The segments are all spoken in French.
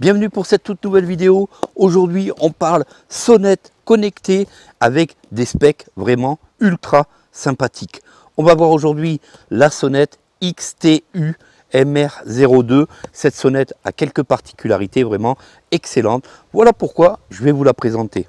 Bienvenue pour cette toute nouvelle vidéo. Aujourd'hui, on parle sonnette connectée avec des specs vraiment ultra sympathiques. On va voir aujourd'hui la sonnette XTU MR02. Cette sonnette a quelques particularités vraiment excellentes. Voilà pourquoi je vais vous la présenter.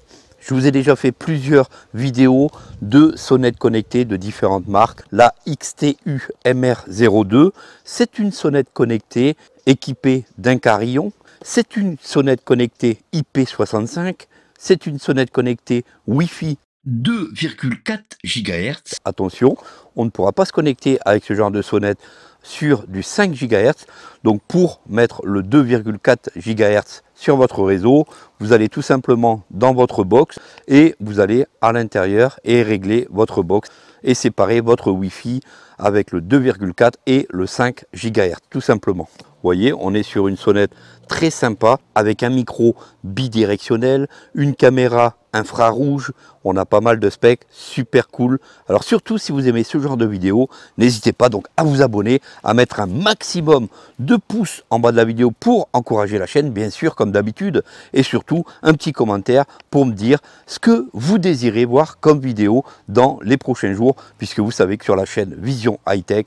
Je vous ai déjà fait plusieurs vidéos de sonnettes connectées de différentes marques. La XTU MR02, c'est une sonnette connectée équipée d'un carillon. C'est une sonnette connectée IP65. C'est une sonnette connectée Wi-Fi 2,4 GHz. Attention, on ne pourra pas se connecter avec ce genre de sonnette sur du 5 GHz. Donc pour mettre le 2,4 GHz sur votre réseau. Vous allez tout simplement dans votre box et vous allez à l'intérieur et régler votre box et séparer votre Wi-Fi avec le 2,4 et le 5 GHz tout simplement. Vous voyez, on est sur une sonnette très sympa avec un micro bidirectionnel, une caméra infrarouge, on a pas mal de specs, super cool. Alors surtout si vous aimez ce genre de vidéo, n'hésitez pas donc à vous abonner, à mettre un maximum de pouces en bas de la vidéo pour encourager la chaîne, bien sûr, comme d'habitude, et surtout un petit commentaire pour me dire ce que vous désirez voir comme vidéo dans les prochains jours, puisque vous savez que sur la chaîne Vision High Tech,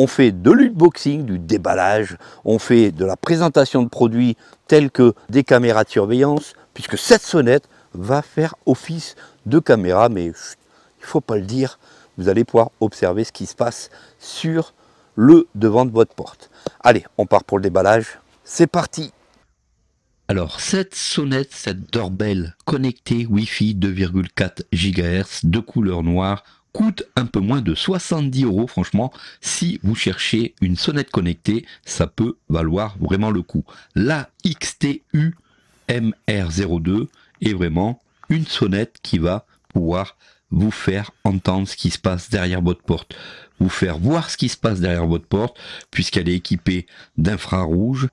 on fait de l'unboxing, du déballage, on fait de la présentation de produits tels que des caméras de surveillance, puisque cette sonnette va faire office de caméra, mais il ne faut pas le dire, vous allez pouvoir observer ce qui se passe sur le devant de votre porte. Allez, on part pour le déballage, c'est parti alors, cette sonnette, cette doorbell connectée Wi-Fi 2,4 GHz de couleur noire coûte un peu moins de 70 euros. Franchement, si vous cherchez une sonnette connectée, ça peut valoir vraiment le coup. La XTU MR02 est vraiment une sonnette qui va pouvoir vous faire entendre ce qui se passe derrière votre porte, vous faire voir ce qui se passe derrière votre porte, puisqu'elle est équipée d'infrarouge,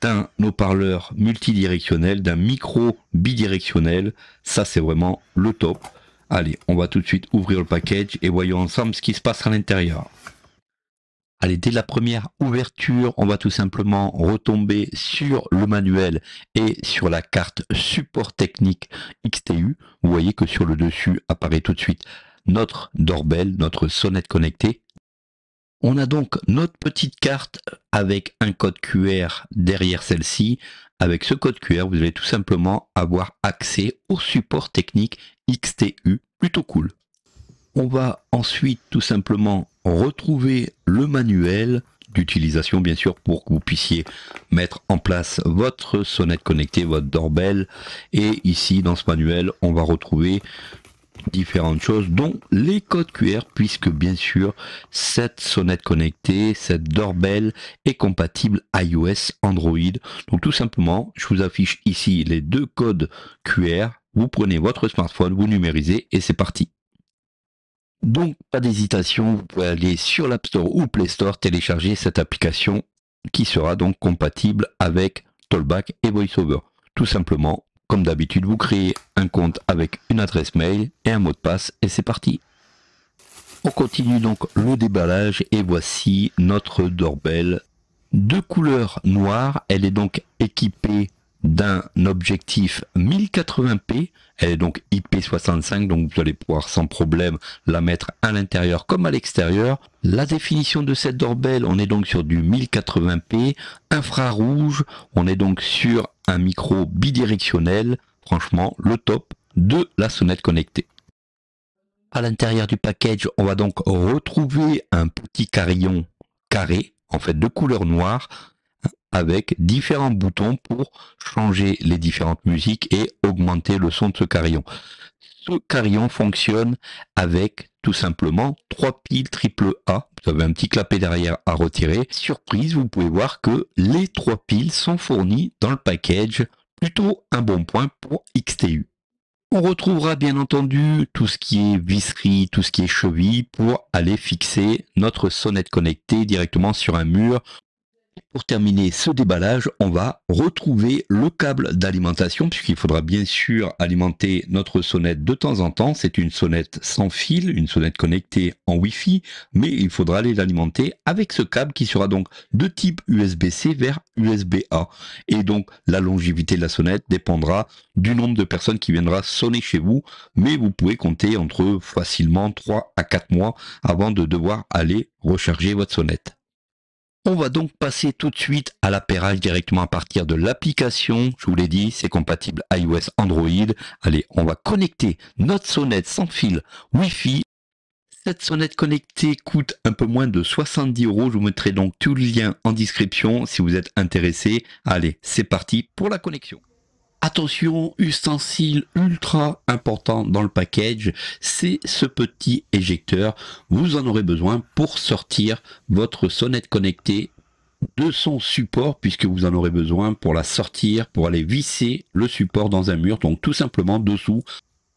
d'un haut-parleur multidirectionnel, d'un micro bidirectionnel. Ça, c'est vraiment le top. Allez, on va tout de suite ouvrir le package et voyons ensemble ce qui se passe à l'intérieur. Allez, dès la première ouverture, on va tout simplement retomber sur le manuel et sur la carte support technique XTU. Vous voyez que sur le dessus apparaît tout de suite notre doorbell, notre sonnette connectée, on a donc notre petite carte avec un code QR derrière celle-ci. Avec ce code QR, vous allez tout simplement avoir accès au support technique XTU, plutôt cool. On va ensuite tout simplement retrouver le manuel d'utilisation bien sûr pour que vous puissiez mettre en place votre sonnette connectée, votre doorbell et ici dans ce manuel on va retrouver différentes choses, dont les codes QR, puisque bien sûr, cette sonnette connectée, cette doorbell est compatible iOS, Android. Donc tout simplement, je vous affiche ici les deux codes QR. Vous prenez votre smartphone, vous numérisez et c'est parti. Donc pas d'hésitation, vous pouvez aller sur l'App Store ou Play Store télécharger cette application qui sera donc compatible avec Tollback et VoiceOver. Tout simplement comme d'habitude, vous créez un compte avec une adresse mail et un mot de passe et c'est parti. On continue donc le déballage et voici notre doorbell de couleur noire. Elle est donc équipée d'un objectif 1080p. Elle est donc IP65, donc vous allez pouvoir sans problème la mettre à l'intérieur comme à l'extérieur. La définition de cette doorbell, on est donc sur du 1080p. Infrarouge, on est donc sur micro bidirectionnel, franchement le top de la sonnette connectée. À l'intérieur du package, on va donc retrouver un petit carillon carré, en fait de couleur noire, avec différents boutons pour changer les différentes musiques et augmenter le son de ce carillon. Ce carillon fonctionne avec tout simplement trois piles triple A. Vous avez un petit clapet derrière à retirer. Surprise, vous pouvez voir que les trois piles sont fournies dans le package. Plutôt un bon point pour XTU. On retrouvera bien entendu tout ce qui est visserie, tout ce qui est cheville pour aller fixer notre sonnette connectée directement sur un mur pour terminer ce déballage, on va retrouver le câble d'alimentation puisqu'il faudra bien sûr alimenter notre sonnette de temps en temps. C'est une sonnette sans fil, une sonnette connectée en Wi-Fi, mais il faudra aller l'alimenter avec ce câble qui sera donc de type USB-C vers USB-A. Et donc la longévité de la sonnette dépendra du nombre de personnes qui viendra sonner chez vous, mais vous pouvez compter entre facilement 3 à 4 mois avant de devoir aller recharger votre sonnette. On va donc passer tout de suite à l'appareil directement à partir de l'application. Je vous l'ai dit, c'est compatible iOS Android. Allez, on va connecter notre sonnette sans fil Wi-Fi. Cette sonnette connectée coûte un peu moins de 70 euros. Je vous mettrai donc tout le lien en description si vous êtes intéressé. Allez, c'est parti pour la connexion. Attention, ustensile ultra important dans le package, c'est ce petit éjecteur. Vous en aurez besoin pour sortir votre sonnette connectée de son support puisque vous en aurez besoin pour la sortir, pour aller visser le support dans un mur, donc tout simplement dessous.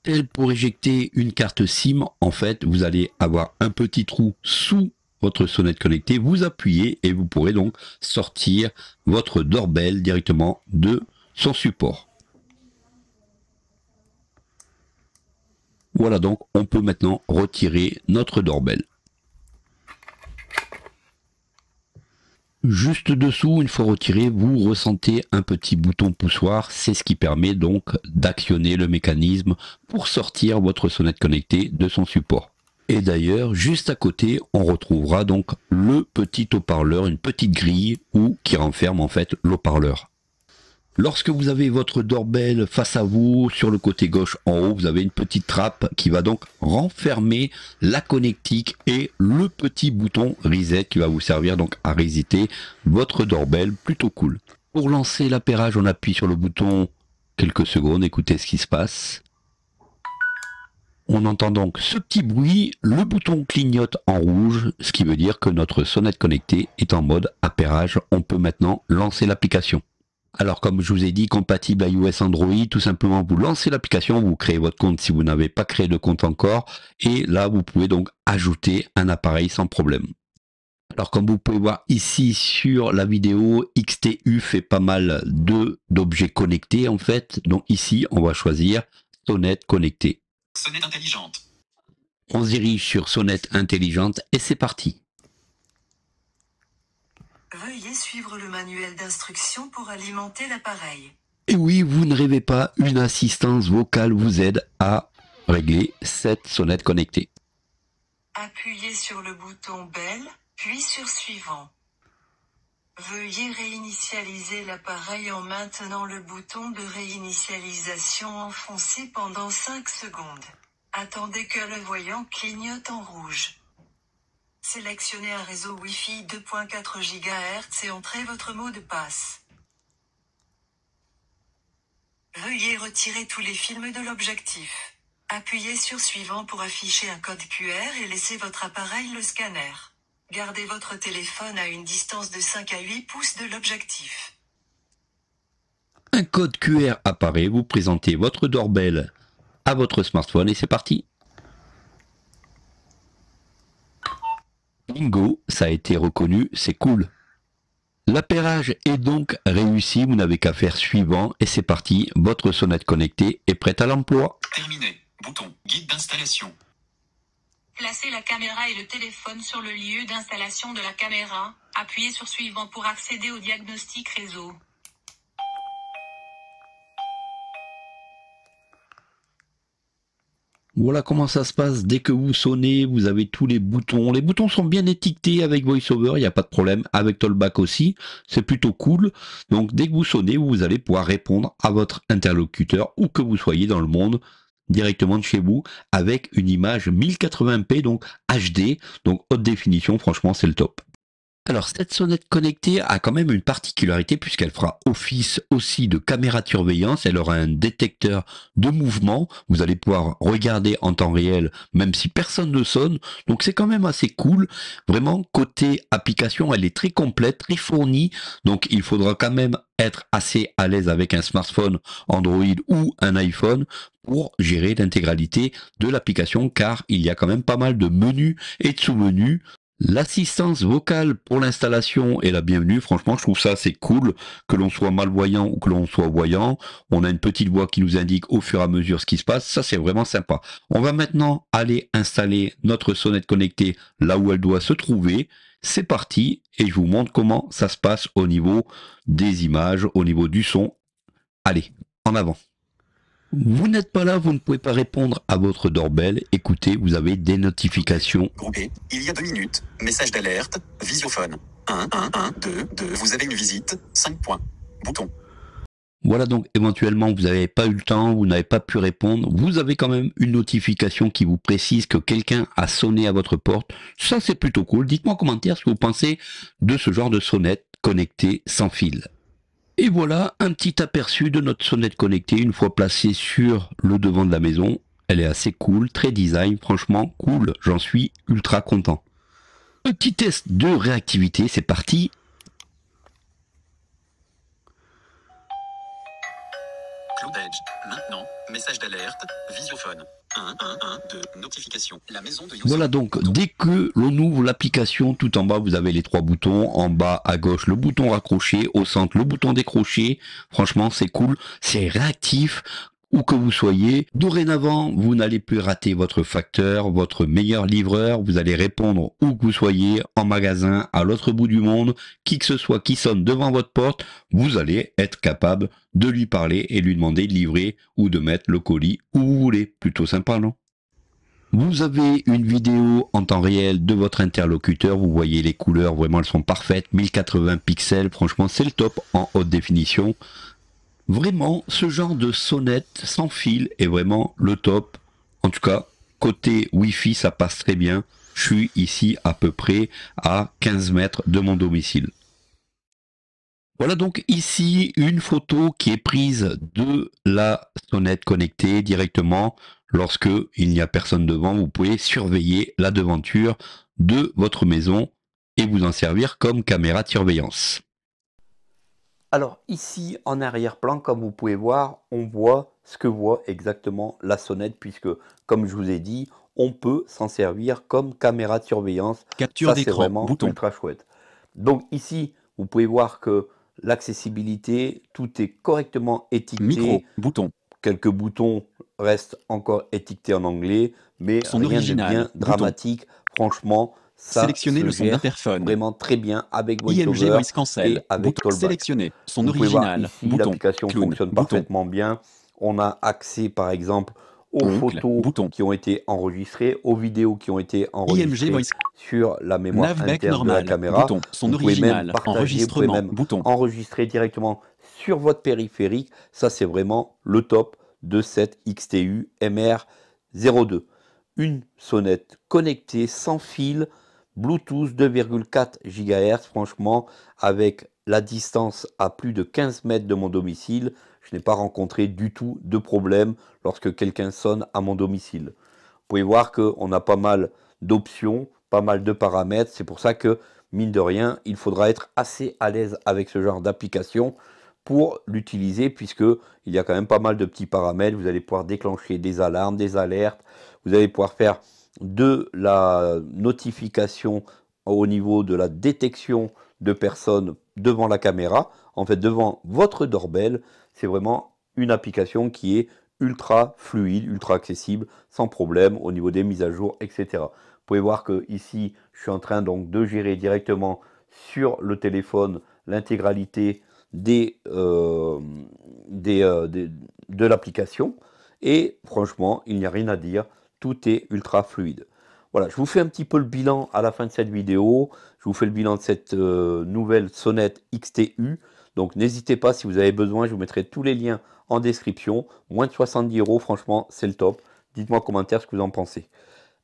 Tel pour éjecter une carte SIM, en fait, vous allez avoir un petit trou sous votre sonnette connectée, vous appuyez et vous pourrez donc sortir votre doorbell directement de son support. Voilà donc, on peut maintenant retirer notre dorbel. Juste dessous, une fois retiré, vous ressentez un petit bouton poussoir. C'est ce qui permet donc d'actionner le mécanisme pour sortir votre sonnette connectée de son support. Et d'ailleurs, juste à côté, on retrouvera donc le petit haut-parleur, une petite grille ou qui renferme en fait l'haut-parleur. Lorsque vous avez votre doorbell face à vous, sur le côté gauche en haut, vous avez une petite trappe qui va donc renfermer la connectique et le petit bouton reset qui va vous servir donc à resetter votre doorbell. Plutôt cool. Pour lancer l'appairage, on appuie sur le bouton quelques secondes, écoutez ce qui se passe. On entend donc ce petit bruit, le bouton clignote en rouge, ce qui veut dire que notre sonnette connectée est en mode appairage. On peut maintenant lancer l'application. Alors comme je vous ai dit, compatible iOS Android, tout simplement vous lancez l'application, vous créez votre compte si vous n'avez pas créé de compte encore, et là vous pouvez donc ajouter un appareil sans problème. Alors comme vous pouvez voir ici sur la vidéo, XTU fait pas mal d'objets connectés en fait. Donc ici, on va choisir sonnette connectée. Sonnette intelligente. On se dirige sur sonnette intelligente et c'est parti le manuel d'instruction pour alimenter l'appareil. Et oui, vous ne rêvez pas, une assistance vocale vous aide à régler cette sonnette connectée. Appuyez sur le bouton Bell, puis sur Suivant. Veuillez réinitialiser l'appareil en maintenant le bouton de réinitialisation enfoncé pendant 5 secondes. Attendez que le voyant clignote en rouge. Sélectionnez un réseau Wi-Fi 2.4 GHz et entrez votre mot de passe. Veuillez retirer tous les films de l'objectif. Appuyez sur Suivant pour afficher un code QR et laissez votre appareil le scanner. Gardez votre téléphone à une distance de 5 à 8 pouces de l'objectif. Un code QR apparaît, vous présentez votre doorbell à votre smartphone et c'est parti. Bingo, ça a été reconnu, c'est cool. L'appairage est donc réussi, vous n'avez qu'à faire suivant et c'est parti, votre sonnette connectée est prête à l'emploi. Terminé. Bouton. Guide d'installation. Placez la caméra et le téléphone sur le lieu d'installation de la caméra. Appuyez sur Suivant pour accéder au diagnostic réseau. Voilà comment ça se passe. Dès que vous sonnez, vous avez tous les boutons. Les boutons sont bien étiquetés avec VoiceOver, il n'y a pas de problème. Avec Tollback aussi, c'est plutôt cool. Donc dès que vous sonnez, vous allez pouvoir répondre à votre interlocuteur, où que vous soyez dans le monde, directement de chez vous, avec une image 1080p, donc HD, donc haute définition, franchement c'est le top. Alors cette sonnette connectée a quand même une particularité puisqu'elle fera office aussi de caméra de surveillance, elle aura un détecteur de mouvement, vous allez pouvoir regarder en temps réel même si personne ne sonne, donc c'est quand même assez cool, vraiment côté application elle est très complète, très fournie, donc il faudra quand même être assez à l'aise avec un smartphone Android ou un iPhone pour gérer l'intégralité de l'application car il y a quand même pas mal de menus et de sous-menus L'assistance vocale pour l'installation est la bienvenue. Franchement, je trouve ça c'est cool que l'on soit malvoyant ou que l'on soit voyant. On a une petite voix qui nous indique au fur et à mesure ce qui se passe. Ça, c'est vraiment sympa. On va maintenant aller installer notre sonnette connectée là où elle doit se trouver. C'est parti et je vous montre comment ça se passe au niveau des images, au niveau du son. Allez, en avant. Vous n'êtes pas là, vous ne pouvez pas répondre à votre doorbell. Écoutez, vous avez des notifications. il y a deux minutes, message d'alerte, visiophone. 1, 2, vous avez une visite, 5 points, bouton. Voilà donc éventuellement vous n'avez pas eu le temps, vous n'avez pas pu répondre, vous avez quand même une notification qui vous précise que quelqu'un a sonné à votre porte. Ça c'est plutôt cool. Dites-moi en commentaire ce que vous pensez de ce genre de sonnette connectée sans fil. Et voilà un petit aperçu de notre sonnette connectée une fois placée sur le devant de la maison. Elle est assez cool, très design, franchement cool, j'en suis ultra content. Petit test de réactivité, c'est parti. Cloud maintenant, message d'alerte, visiophone. Voilà donc, dès que l'on ouvre l'application, tout en bas vous avez les trois boutons, en bas à gauche le bouton raccroché, au centre le bouton décroché, franchement c'est cool, c'est réactif, où que vous soyez. Dorénavant, vous n'allez plus rater votre facteur, votre meilleur livreur. Vous allez répondre où que vous soyez, en magasin, à l'autre bout du monde, qui que ce soit qui sonne devant votre porte, vous allez être capable de lui parler et lui demander de livrer ou de mettre le colis où vous voulez. Plutôt sympa, non vous avez une vidéo en temps réel de votre interlocuteur, vous voyez les couleurs, vraiment elles sont parfaites, 1080 pixels, franchement c'est le top en haute définition. Vraiment, ce genre de sonnette sans fil est vraiment le top. En tout cas, côté Wi-Fi, ça passe très bien. Je suis ici à peu près à 15 mètres de mon domicile. Voilà donc ici une photo qui est prise de la sonnette connectée directement. Lorsque il n'y a personne devant, vous pouvez surveiller la devanture de votre maison et vous en servir comme caméra de surveillance. Alors ici, en arrière-plan, comme vous pouvez voir, on voit ce que voit exactement la sonnette, puisque, comme je vous ai dit, on peut s'en servir comme caméra de surveillance. Capture d'écran, vraiment ultra chouette. Donc ici, vous pouvez voir que l'accessibilité, tout est correctement étiqueté. Micro, Quelques boutons restent encore étiquetés en anglais, mais rien de bien dramatique. Franchement, sélectionner le son d'interphone. Vraiment très bien avec IMG Voice Cancel. Et avec bouton son original. L'application fonctionne parfaitement bien. On a accès par exemple aux photos qui ont été enregistrées, aux vidéos qui ont été enregistrées sur la mémoire interne de la caméra. son vous original, même partager, enregistrement, enregistrer directement sur votre périphérique. Ça, c'est vraiment le top de cette XTU MR02. Une sonnette connectée sans fil, Bluetooth 2,4 GHz, franchement, avec la distance à plus de 15 mètres de mon domicile, je n'ai pas rencontré du tout de problème lorsque quelqu'un sonne à mon domicile. Vous pouvez voir qu'on a pas mal d'options, pas mal de paramètres, c'est pour ça que, mine de rien, il faudra être assez à l'aise avec ce genre d'application pour l'utiliser puisque il y a quand même pas mal de petits paramètres. Vous allez pouvoir déclencher des alarmes, des alertes. Vous allez pouvoir faire de la notification au niveau de la détection de personnes devant la caméra, en fait devant votre doorbell, c'est vraiment une application qui est ultra fluide, ultra accessible, sans problème au niveau des mises à jour, etc. Vous pouvez voir que ici, je suis en train donc de gérer directement sur le téléphone l'intégralité des, euh, euh, de l'application. Et franchement, il n'y a rien à dire est ultra fluide. Voilà, je vous fais un petit peu le bilan à la fin de cette vidéo. Je vous fais le bilan de cette euh, nouvelle sonnette XTU. Donc n'hésitez pas si vous avez besoin, je vous mettrai tous les liens en description. Moins de 70 euros, franchement, c'est le top. Dites-moi en commentaire ce que vous en pensez.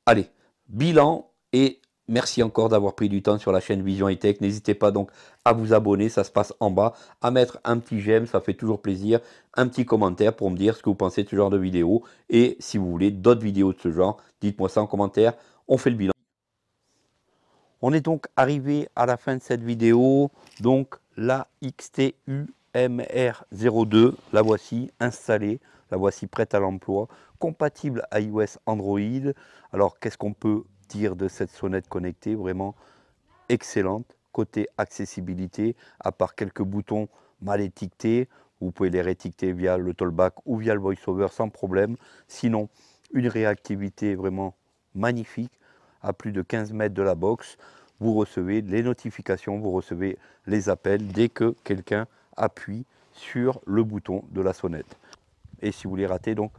Allez, bilan et Merci encore d'avoir pris du temps sur la chaîne Vision et Tech. N'hésitez pas donc à vous abonner, ça se passe en bas, à mettre un petit j'aime, ça fait toujours plaisir, un petit commentaire pour me dire ce que vous pensez de ce genre de vidéo. Et si vous voulez d'autres vidéos de ce genre, dites-moi ça en commentaire, on fait le bilan. On est donc arrivé à la fin de cette vidéo, donc la XTU-MR02, la voici installée, la voici prête à l'emploi, compatible iOS Android. Alors qu'est-ce qu'on peut de cette sonnette connectée vraiment excellente côté accessibilité, à part quelques boutons mal étiquetés. Vous pouvez les réétiqueter via le tollback ou via le voiceover sans problème. Sinon, une réactivité vraiment magnifique. À plus de 15 mètres de la box, vous recevez les notifications, vous recevez les appels dès que quelqu'un appuie sur le bouton de la sonnette. Et si vous les ratez, donc,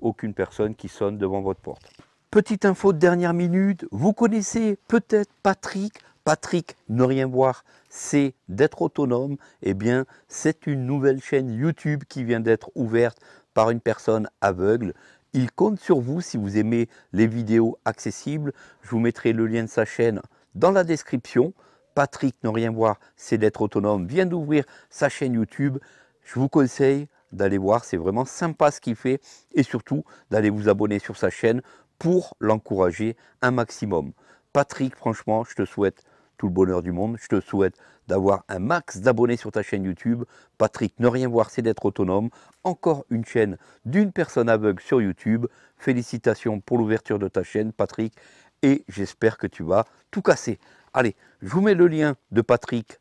aucune personne qui sonne devant votre porte. Petite info de dernière minute, vous connaissez peut-être Patrick. Patrick, ne rien voir, c'est d'être autonome. Eh bien, c'est une nouvelle chaîne YouTube qui vient d'être ouverte par une personne aveugle. Il compte sur vous si vous aimez les vidéos accessibles. Je vous mettrai le lien de sa chaîne dans la description. Patrick, ne rien voir, c'est d'être autonome, vient d'ouvrir sa chaîne YouTube. Je vous conseille d'aller voir, c'est vraiment sympa ce qu'il fait et surtout d'aller vous abonner sur sa chaîne pour l'encourager un maximum. Patrick, franchement, je te souhaite tout le bonheur du monde. Je te souhaite d'avoir un max d'abonnés sur ta chaîne YouTube. Patrick, ne rien voir, c'est d'être autonome. Encore une chaîne d'une personne aveugle sur YouTube. Félicitations pour l'ouverture de ta chaîne, Patrick. Et j'espère que tu vas tout casser. Allez, je vous mets le lien de Patrick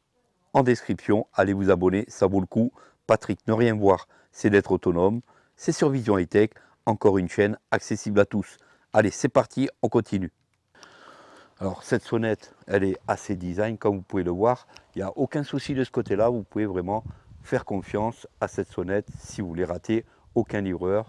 en description. Allez vous abonner, ça vaut le coup. Patrick, ne rien voir, c'est d'être autonome. C'est sur Vision High Tech, encore une chaîne accessible à tous. Allez, c'est parti, on continue. Alors cette sonnette, elle est assez design, comme vous pouvez le voir. Il n'y a aucun souci de ce côté-là, vous pouvez vraiment faire confiance à cette sonnette si vous voulez rater aucun livreur.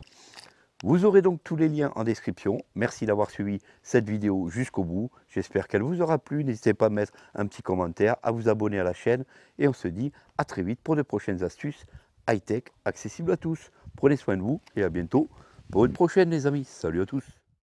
Vous aurez donc tous les liens en description. Merci d'avoir suivi cette vidéo jusqu'au bout. J'espère qu'elle vous aura plu. N'hésitez pas à mettre un petit commentaire, à vous abonner à la chaîne. Et on se dit à très vite pour de prochaines astuces high-tech accessibles à tous. Prenez soin de vous et à bientôt pour une prochaine les amis. Salut à tous